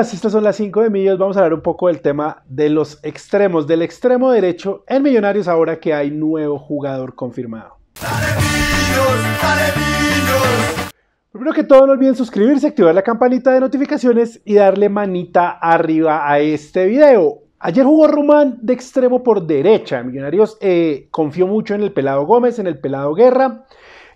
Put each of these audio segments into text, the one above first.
estas son las 5 de Millos. Vamos a hablar un poco del tema de los extremos, del extremo derecho en Millonarios ahora que hay nuevo jugador confirmado. Primero que todo, no olviden suscribirse, activar la campanita de notificaciones y darle manita arriba a este video. Ayer jugó Rumán de extremo por derecha. Millonarios eh, confió mucho en el pelado Gómez, en el pelado Guerra.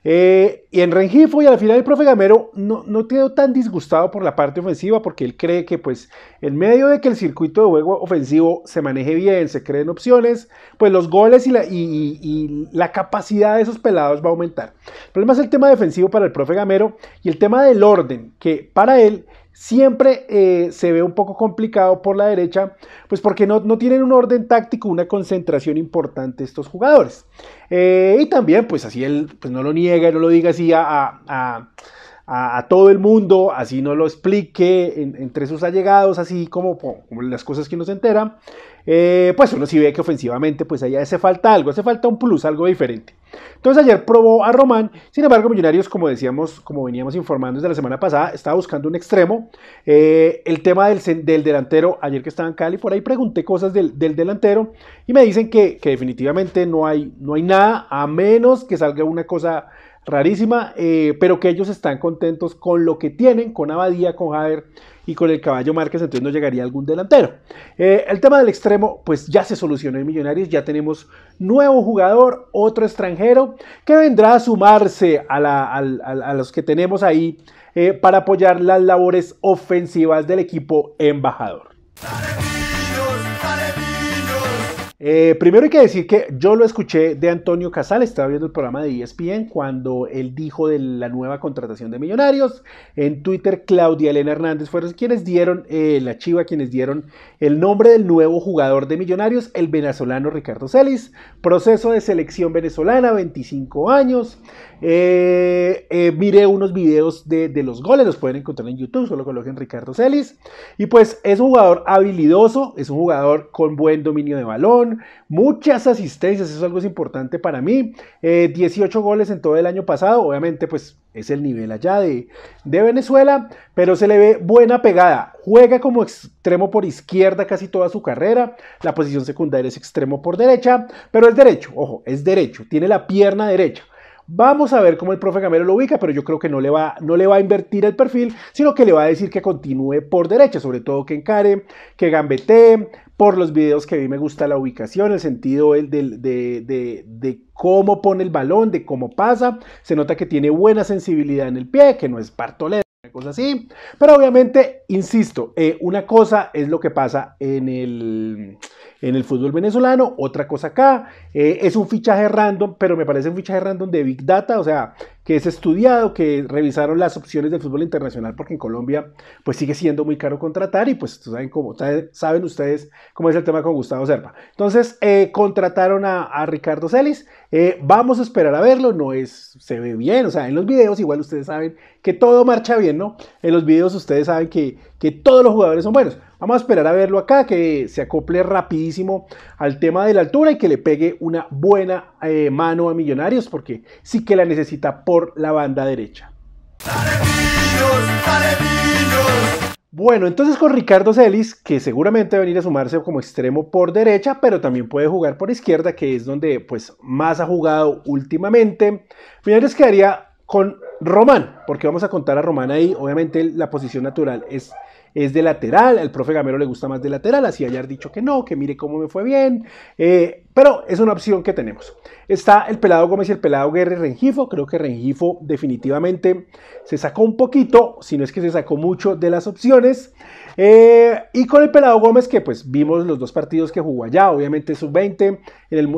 Eh, y en Rengifo y al final el profe Gamero no, quedó tan disgustado por la parte ofensiva porque él cree que pues en medio de que el circuito de juego ofensivo se maneje bien, se creen opciones, pues los goles y la, y la capacidad de esos pelados va a aumentar. El problema es el tema defensivo para el profe Gamero y el tema del orden, que para él siempre eh, se ve un poco complicado por la derecha, pues porque no, tienen un orden táctico, una concentración importante estos jugadores. Eh, y también, pues así él pues no lo niega, no lo diga así a, todo el mundo, así no lo explique entre sus allegados, así como, las cosas que nos se entera, eh, pues uno sí ve que ofensivamente pues allá hace falta algo, hace falta un plus, algo diferente. Entonces ayer probó a Román, sin embargo Millonarios, como decíamos, como veníamos informando desde la semana pasada, estaba buscando un extremo. Eh, el tema del, delantero, ayer que estaba en Cali, por ahí pregunté cosas del, delantero y me dicen que, definitivamente no hay, no hay nada, a menos que salga una cosa rarísima, eh, pero que ellos están contentos con lo que tienen, con Abadía, con Jader y con el caballo Márquez, entonces no llegaría algún delantero. Eh, el tema del extremo, pues ya se solucionó en Millonarios, ya tenemos nuevo jugador, otro extranjero que vendrá a sumarse a, los que tenemos ahí eh, para apoyar las labores ofensivas del equipo embajador. Eh, primero hay que decir que yo lo escuché de Antonio Casal, estaba viendo el programa de ESPN cuando él dijo de la nueva contratación de millonarios. En Twitter, Claudia Elena Hernández fueron quienes dieron, eh, la chiva, quienes dieron el nombre del nuevo jugador de millonarios, el venezolano Ricardo Celis. Proceso de selección venezolana, 25 años. Eh, eh miré unos videos de, de los goles, los pueden encontrar en YouTube, solo coloquen Ricardo Celis. Y pues es un jugador habilidoso, es un jugador con buen dominio de balón muchas asistencias, eso es algo importante para mí. 18 eh, goles en todo el año pasado, obviamente pues es el nivel allá de, de Venezuela, pero se le ve buena pegada. Juega como extremo por izquierda casi toda su carrera, la posición secundaria es extremo por derecha, pero es derecho, ojo, es derecho, tiene la pierna derecha. Vamos a ver cómo el profe Gamero lo ubica, pero yo creo que no le, va, no le va a invertir el perfil, sino que le va a decir que continúe por derecha, sobre todo que encare, que gambetee, por los videos que a mí me gusta la ubicación, el sentido de, de, de, cómo pone el balón, de cómo pasa. Se nota que tiene buena sensibilidad en el pie, que no es partolero, una cosa así. Pero obviamente, insisto, eh, una cosa es lo que pasa en el en el fútbol venezolano, otra cosa acá. Eh, es un fichaje random, pero me parece un fichaje random de Big Data, o sea, que es estudiado, que revisaron las opciones del fútbol internacional, porque en Colombia pues sigue siendo muy caro contratar y pues saben, cómo, saben ustedes cómo es el tema con Gustavo Serpa. Entonces eh, contrataron a, Ricardo Celis, eh, vamos a esperar a verlo, no es, se ve bien, o sea, en los videos igual ustedes saben que todo marcha bien, ¿no? En los videos ustedes saben que, que todos los jugadores son buenos. Vamos a esperar a verlo acá, que se acople rapidísimo al tema de la altura y que le pegue una buena eh, mano a Millonarios, porque sí que la necesita la banda derecha. Bueno, entonces con Ricardo Celis, que seguramente va a venir a sumarse como extremo por derecha, pero también puede jugar por izquierda, que es donde pues más ha jugado últimamente. Les quedaría con Román, porque vamos a contar a Román ahí. Obviamente la posición natural es es de lateral, al profe Gamero le gusta más de lateral, así hayar dicho que no, que mire cómo me fue bien, eh, pero es una opción que tenemos. Está el pelado Gómez y el pelado Guerre Rengifo, creo que Rengifo definitivamente se sacó un poquito, si no es que se sacó mucho de las opciones, eh, y con el pelado Gómez que pues vimos los dos partidos que jugó allá, obviamente sub-20, en, el,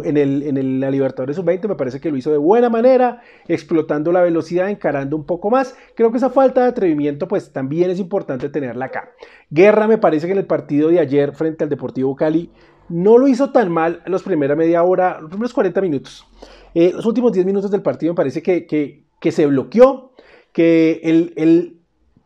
en, el, la Libertadores sub-20 me parece que lo hizo de buena manera, explotando la velocidad, encarando un poco más, creo que esa falta de atrevimiento pues también es importante tenerla acá. Guerra me parece que en el partido de ayer frente al Deportivo Cali no lo hizo tan mal en los primeros media hora, los 40 minutos. Eh, los últimos 10 minutos del partido me parece que, se bloqueó, que él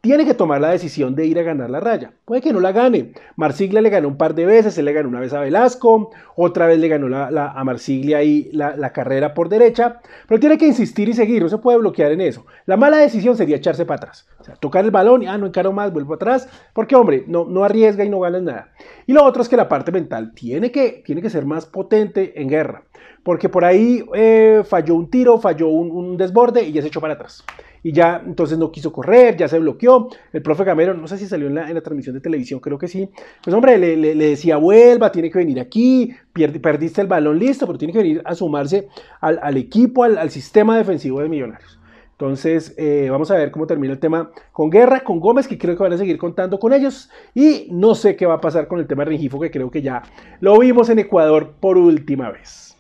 tiene que tomar la decisión de ir a ganar la raya. Puede que no la gane. Marsiglia le ganó un par de veces, él le ganó una vez a Velasco, otra vez le ganó la, a Marsiglia y la, carrera por derecha, pero tiene que insistir y seguir, no se puede bloquear en eso. La mala decisión sería echarse para atrás, o sea, tocar el balón y, ah, no encaro más, vuelvo atrás, porque hombre, no, no arriesga y no gana nada. Y lo otro es que la parte mental tiene que, tiene que ser más potente en guerra, porque por ahí eh, falló un tiro, falló un, desborde y ya se echó para atrás. Y ya entonces no quiso correr, ya se bloqueó. El profe Camero, no sé si salió en la transmisión de televisión, creo que sí. Pues hombre, le, decía, vuelva, tiene que venir aquí, perdiste el balón, listo, pero tiene que venir a sumarse al, equipo, al, sistema defensivo de Millonarios. Entonces, eh, vamos a ver cómo termina el tema con Guerra, con Gómez, que creo que van a seguir contando con ellos. Y no sé qué va a pasar con el tema de Rengifo, que creo que ya lo vimos en Ecuador por última vez.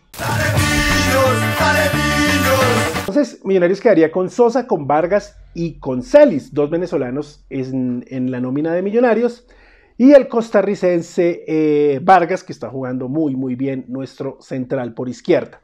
Entonces, Millonarios quedaría con Sosa, con Vargas y con Celis, dos venezolanos en, la nómina de Millonarios. Y el costarricense eh, Vargas, que está jugando muy, muy bien nuestro central por izquierda.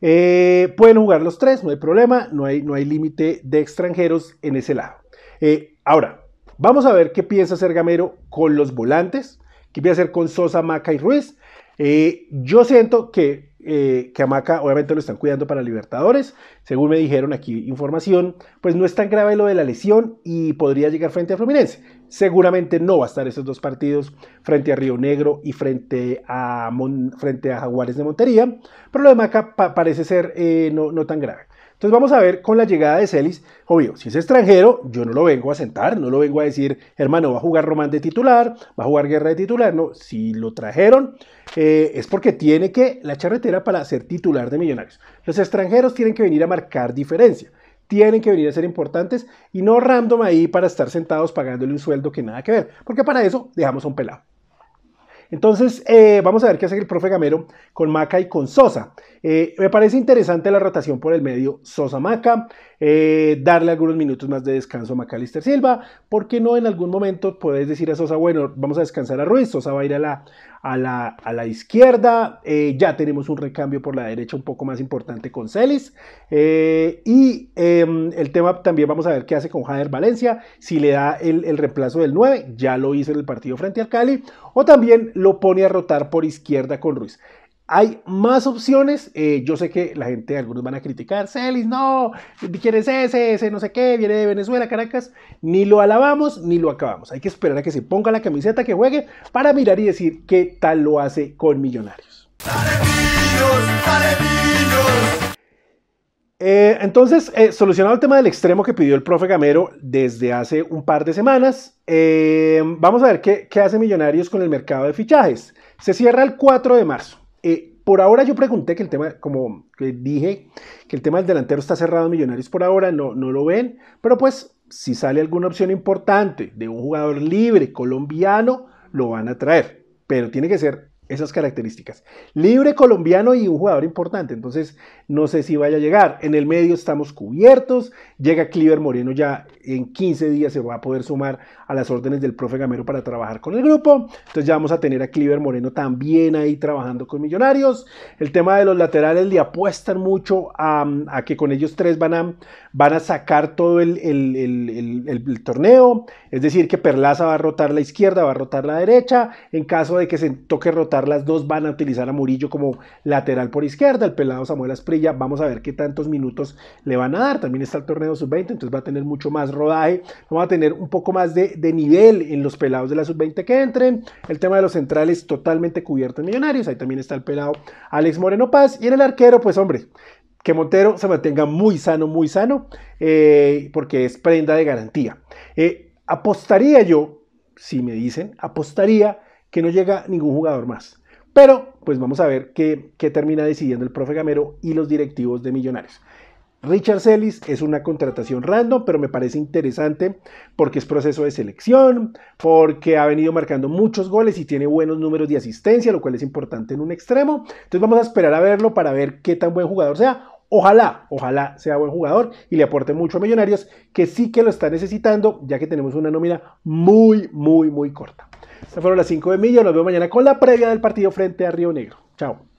Eh, pueden jugar los tres, no hay problema, no hay, no hay límite de extranjeros en ese lado. Eh, ahora, vamos a ver qué piensa hacer Gamero con los volantes, qué piensa hacer con Sosa, Maca y Ruiz. yo siento que eh, que Amaca obviamente lo están cuidando para Libertadores. Según me dijeron aquí información, pues no es tan grave lo de la lesión y podría llegar frente a Fluminense. Seguramente no va a estar esos dos partidos frente a Río Negro y frente a, frente a Jaguares de Montería, pero lo de Maca parece ser eh, no tan grave. Entonces vamos a ver con la llegada de Celis, obvio, si es extranjero, yo no lo vengo a sentar, no lo vengo a decir, hermano, va a jugar Román de titular, va a jugar Guerra de titular, no, si lo trajeron eh, es porque tiene que la charretera para ser titular de Millonarios. Los extranjeros tienen que venir a marcar diferencia, tienen que venir a ser importantes y no random ahí para estar sentados pagándole un sueldo que nada que ver, porque para eso dejamos a un pelado. Entonces, eh, vamos a ver qué hace el profe Gamero con Maca y con Sosa. Eh, me parece interesante la rotación por el medio Sosa-Maca, eh, darle algunos minutos más de descanso a Macalister Silva, porque no en algún momento puedes decir a Sosa, bueno, vamos a descansar a Ruiz, Sosa va a ir a la, a la, izquierda. Eh, ya tenemos un recambio por la derecha un poco más importante con Celis. Eh, y em, el tema también vamos a ver qué hace con Jader Valencia, si le da el, el reemplazo del 9, ya lo hizo en el partido frente al Cali, o también lo pone a rotar por izquierda con Ruiz. Hay más opciones. Eh, yo sé que la gente, algunos van a criticar, Celis, no, ¿quién es ese? Ese no sé qué, viene de Venezuela, Caracas. Ni lo alabamos ni lo acabamos. Hay que esperar a que se ponga la camiseta que juegue para mirar y decir qué tal lo hace con Millonarios. Eh, entonces, eh, solucionado el tema del extremo que pidió el profe Gamero desde hace un par de semanas, vamos a ver qué hace Millonarios con el mercado de fichajes. Se cierra el 4 de marzo. Eh, por ahora yo pregunté que el tema, como dije, que el tema del delantero está cerrado en Millonarios por ahora, no, no lo ven, pero pues si sale alguna opción importante de un jugador libre colombiano, lo van a traer, pero tiene que ser esas características. Libre colombiano y un jugador importante, entonces no sé si vaya a llegar. En el medio estamos cubiertos, llega Cliver Moreno ya en 15 días se va a poder sumar a las órdenes del profe Gamero para trabajar con el grupo, entonces ya vamos a tener a Cliver Moreno también ahí trabajando con Millonarios. El tema de los laterales le apuestan mucho a, que con ellos tres van a, van a sacar todo el, el, el, el torneo, es decir, que Perlaza va a rotar la izquierda, va a rotar la derecha, en caso de que se toque rotar las dos van a utilizar a Murillo como lateral por izquierda, el pelado Samuel Asprilla, vamos a ver qué tantos minutos le van a dar, también está el torneo sub-20, entonces va a tener mucho más rodaje, vamos a tener un poco más de, nivel en los pelados de la sub-20 que entren, el tema de los centrales totalmente cubierto en Millonarios, ahí también está el pelado Alex Moreno Paz, y en el arquero, pues hombre, que Montero se mantenga muy sano, muy sano, eh, porque es prenda de garantía. Eh, apostaría yo, si me dicen, apostaría que no llega ningún jugador más. Pero, pues vamos a ver qué, termina decidiendo el profe Gamero y los directivos de Millonarios. Richard Celis es una contratación random, pero me parece interesante porque es proceso de selección, porque ha venido marcando muchos goles y tiene buenos números de asistencia, lo cual es importante en un extremo. Entonces vamos a esperar a verlo para ver qué tan buen jugador sea Ojalá, ojalá sea buen jugador y le aporte mucho a Millonarios, que sí que lo está necesitando, ya que tenemos una nómina muy, muy, muy corta. Estas fueron las 5 de Millo. Nos vemos mañana con la previa del partido frente a Río Negro. Chao.